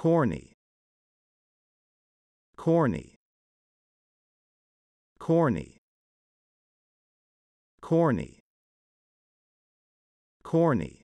corny corny corny corny corny